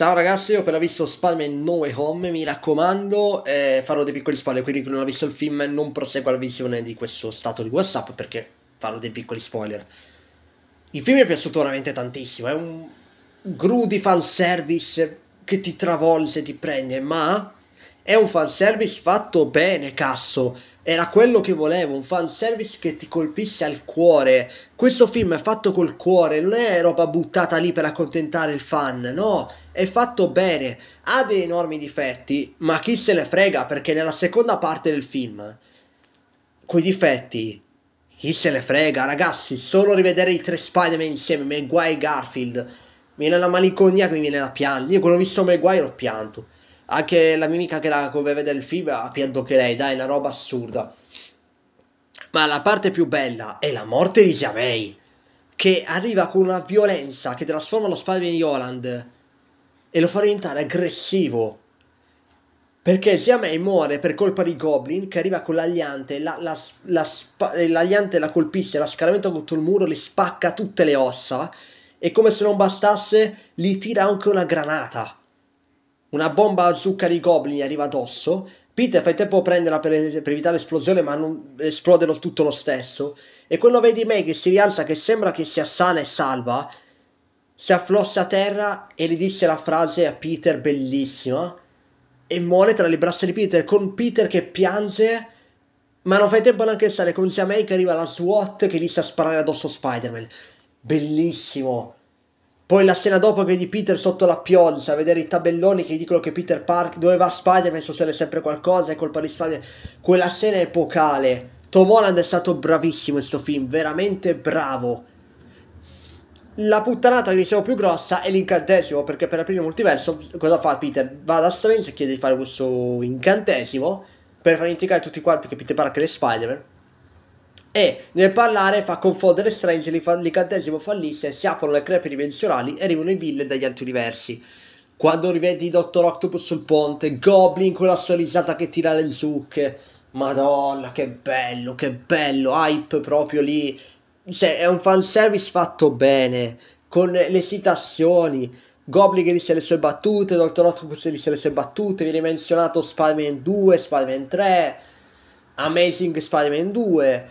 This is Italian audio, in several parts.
Ciao ragazzi, ho appena visto Spider-Man No Way Home, mi raccomando, eh, farò dei piccoli spoiler, quindi chi non ha visto il film non prosegua la visione di questo stato di Whatsapp perché farò dei piccoli spoiler. Il film mi è piaciuto veramente tantissimo, è un gru di fanservice che ti travolge, ti prende, ma è un fanservice fatto bene, cazzo. Era quello che volevo, un fanservice che ti colpisse al cuore. Questo film è fatto col cuore, non è roba buttata lì per accontentare il fan, no. È fatto bene. Ha dei enormi difetti, ma chi se ne frega perché nella seconda parte del film... Quei difetti chi se ne frega, ragazzi, solo rivedere i tre Spider-Man insieme, Maguire e Garfield, mi viene la malinconia che mi viene da piangere. Io quando ho visto Maguire ho pianto. Anche la mimica che la come vede il film ha pianto che lei, dai, è una roba assurda. Ma la parte più bella è la morte di Jamei, che arriva con una violenza che trasforma lo Spider-Man di Holland e lo fa diventare aggressivo. Perché Siamei muore per colpa di Goblin che arriva con l'agliante, la, la, la, l'agliante la colpisce, la scaramenta contro il muro, le spacca tutte le ossa e come se non bastasse gli tira anche una granata una bomba a zucca di goblin gli arriva addosso. Peter fa tempo a prenderla per, per evitare l'esplosione, ma non, esplode tutto lo stesso. E quello vedi Meg che si rialza, che sembra che sia sana e salva, si afflossa a terra e gli disse la frase a Peter, bellissima, e muore tra le braccia di Peter, con Peter che piange. Ma non fai tempo neanche a stare con Sia May che arriva la SWAT che inizia a sparare addosso Spider-Man. Bellissimo. Poi la scena dopo vedi Peter sotto la pioggia, vedere i tabelloni che dicono che Peter Park doveva a Spider-Man succede sempre qualcosa, è colpa di Spider-Man. Quella scena è epocale. Tom Holland è stato bravissimo in questo film, veramente bravo. La puttanata che dicevo più grossa è l'incantesimo, perché per aprire il multiverso cosa fa Peter? Va da Strange e chiede di fare questo incantesimo per far indicare tutti quanti che Peter Parker è Spider-Man e nel parlare fa confondere Strange, l'incantesimo fallisce, si aprono le crepe dimensionali e arrivano i Bill dagli altri universi. Quando rivedi Dottor Octopus sul ponte, Goblin con la sua risata che tira le zucche. Madonna, che bello, che bello, hype proprio lì. Cioè, è un fanservice fatto bene, con le citazioni. Goblin che dice le sue battute, Dottor Octopus che dice le sue battute, viene menzionato Spider-Man 2, Spider-Man 3, Amazing Spider-Man 2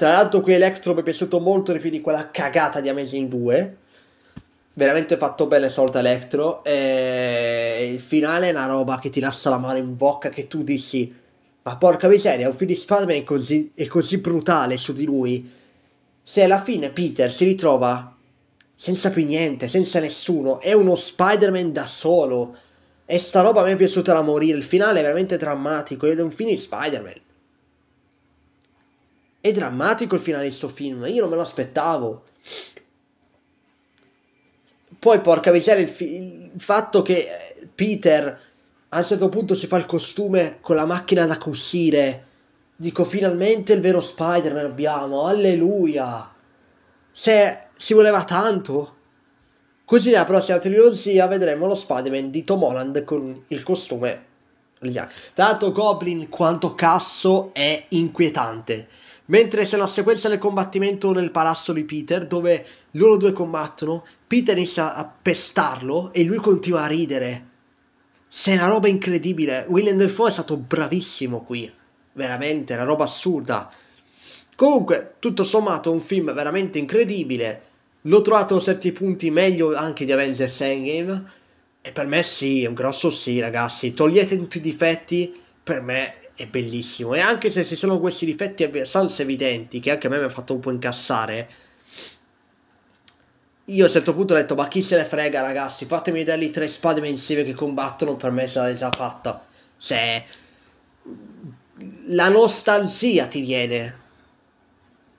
tra l'altro qui Electro mi è piaciuto molto di più di quella cagata di Amazing 2. Veramente fatto bene solta Electro. E il finale è una roba che ti lascia la mano in bocca che tu dici... Ma porca miseria, un film di Spider-Man è così, è così brutale su di lui. Se alla fine Peter si ritrova senza più niente, senza nessuno, è uno Spider-Man da solo. E sta roba mi è piaciuta da morire. Il finale è veramente drammatico ed è un film di Spider-Man. È drammatico il finale di sto film, io non me lo aspettavo. Poi, porca miseria, il, fi- il fatto che eh, Peter a un certo punto si fa il costume con la macchina da cucire. Dico, finalmente il vero Spider-Man abbiamo, alleluia. Se si voleva tanto. Così nella prossima trilogia vedremo lo Spider-Man di Tom Holland con il costume Tanto Goblin quanto Casso è inquietante. Mentre c'è una sequenza del combattimento nel palazzo di Peter, dove loro due combattono, Peter inizia a pestarlo e lui continua a ridere. Sei una roba incredibile. William Defoe è stato bravissimo qui. Veramente, una roba assurda. Comunque, tutto sommato, un film veramente incredibile. L'ho trovato a certi punti meglio anche di Avengers Endgame e per me sì, è un grosso sì, ragazzi. Togliete tutti i difetti, per me è bellissimo. E anche se ci sono questi difetti abbastanza evidenti, che anche a me mi ha fatto un po' incassare, io a un certo punto ho detto, ma chi se ne frega, ragazzi? Fatemi vedere vederli tre spade insieme che combattono, per me sarà già fatta. Se... La nostalgia ti viene.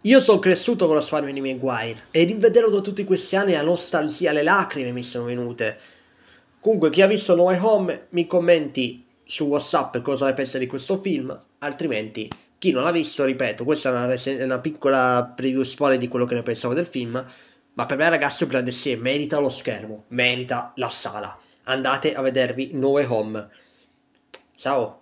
Io sono cresciuto con lo Spider-Man di Maguire e rivederlo da tutti questi anni la nostalgia, le lacrime mi sono venute Comunque, chi ha visto No Way Home, mi commenti su WhatsApp cosa ne pensa di questo film, altrimenti chi non l'ha visto, ripeto, questa è una, resen- una piccola preview spoiler di quello che ne pensavo del film, ma per me ragazzi, grande sì, merita lo schermo, merita la sala. Andate a vedervi No Way Home. Ciao!